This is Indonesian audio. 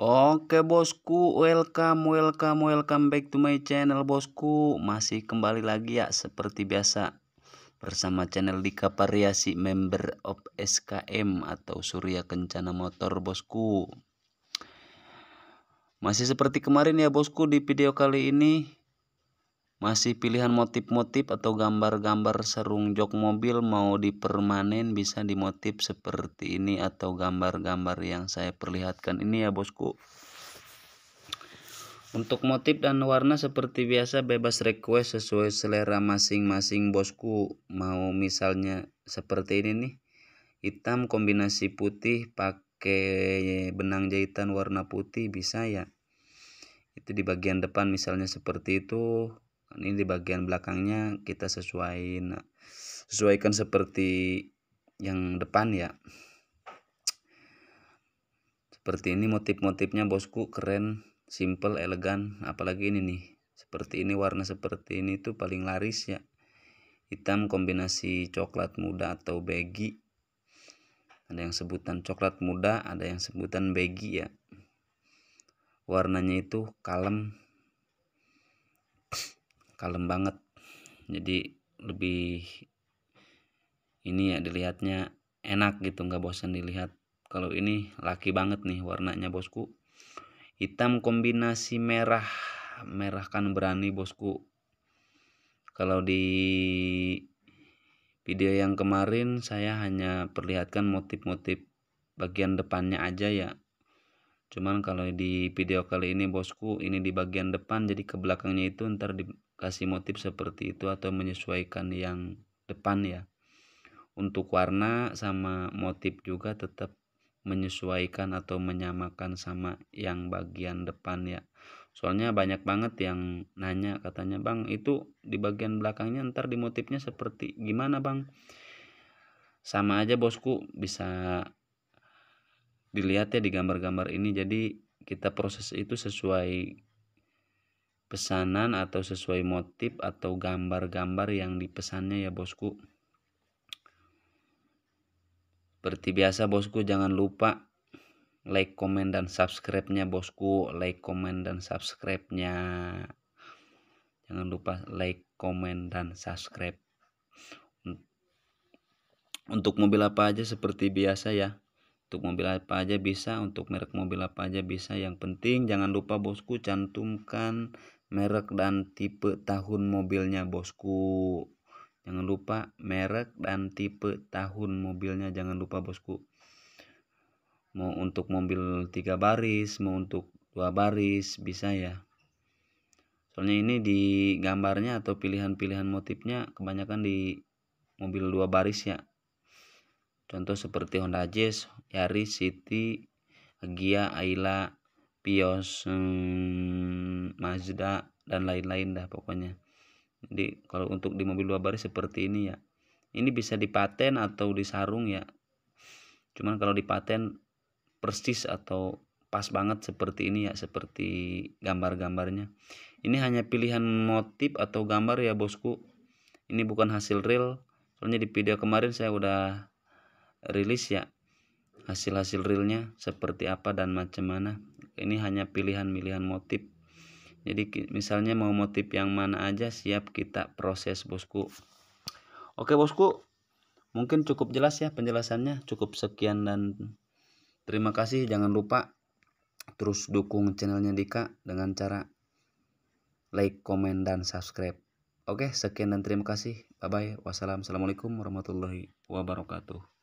Oke bosku, welcome, welcome, welcome back to my channel bosku Masih kembali lagi ya seperti biasa Bersama channel Dika Variasi member of SKM atau Surya Kencana Motor bosku Masih seperti kemarin ya bosku di video kali ini masih pilihan motif-motif atau gambar-gambar serung jok mobil mau dipermanen bisa dimotif seperti ini atau gambar-gambar yang saya perlihatkan ini ya bosku untuk motif dan warna seperti biasa bebas request sesuai selera masing-masing bosku mau misalnya seperti ini nih hitam kombinasi putih pakai benang jahitan warna putih bisa ya itu di bagian depan misalnya seperti itu ini di bagian belakangnya kita sesuaiin sesuaikan seperti yang depan ya seperti ini motif-motifnya bosku keren simple elegan apalagi ini nih seperti ini warna seperti ini tuh paling laris ya hitam kombinasi coklat muda atau baggy ada yang sebutan coklat muda ada yang sebutan baggy ya warnanya itu kalem kalem banget jadi lebih ini ya dilihatnya enak gitu nggak bosan dilihat kalau ini laki banget nih warnanya bosku hitam kombinasi merah merah kan berani bosku kalau di video yang kemarin saya hanya perlihatkan motif-motif bagian depannya aja ya cuman kalau di video kali ini bosku ini di bagian depan jadi ke belakangnya itu ntar di kasih motif seperti itu atau menyesuaikan yang depan ya untuk warna sama motif juga tetap menyesuaikan atau menyamakan sama yang bagian depan ya soalnya banyak banget yang nanya katanya bang itu di bagian belakangnya ntar di motifnya seperti gimana bang sama aja bosku bisa dilihat ya di gambar-gambar ini jadi kita proses itu sesuai pesanan atau sesuai motif atau gambar-gambar yang dipesannya ya bosku. Seperti biasa bosku jangan lupa like, komen, dan subscribe-nya bosku. Like, komen, dan subscribe-nya. Jangan lupa like, komen, dan subscribe. Untuk mobil apa aja seperti biasa ya untuk mobil apa aja bisa untuk merek mobil apa aja bisa yang penting jangan lupa bosku cantumkan merek dan tipe tahun mobilnya bosku jangan lupa merek dan tipe tahun mobilnya jangan lupa bosku mau untuk mobil tiga baris mau untuk dua baris bisa ya soalnya ini di gambarnya atau pilihan-pilihan motifnya kebanyakan di mobil dua baris ya Contoh seperti Honda Jazz, Yaris, City, Agia, Ayla, Pios, hmm, Mazda dan lain-lain dah pokoknya. Jadi kalau untuk di mobil dua baris seperti ini ya. Ini bisa dipaten atau disarung ya. Cuman kalau dipaten persis atau pas banget seperti ini ya, seperti gambar-gambarnya. Ini hanya pilihan motif atau gambar ya, Bosku. Ini bukan hasil real. Soalnya di video kemarin saya udah rilis ya hasil-hasil realnya seperti apa dan macam mana ini hanya pilihan-pilihan motif jadi misalnya mau motif yang mana aja siap kita proses bosku oke bosku mungkin cukup jelas ya penjelasannya cukup sekian dan terima kasih jangan lupa terus dukung channelnya Dika dengan cara like, komen, dan subscribe. Oke, sekian dan terima kasih. Bye-bye. Wassalamualaikum warahmatullahi wabarakatuh.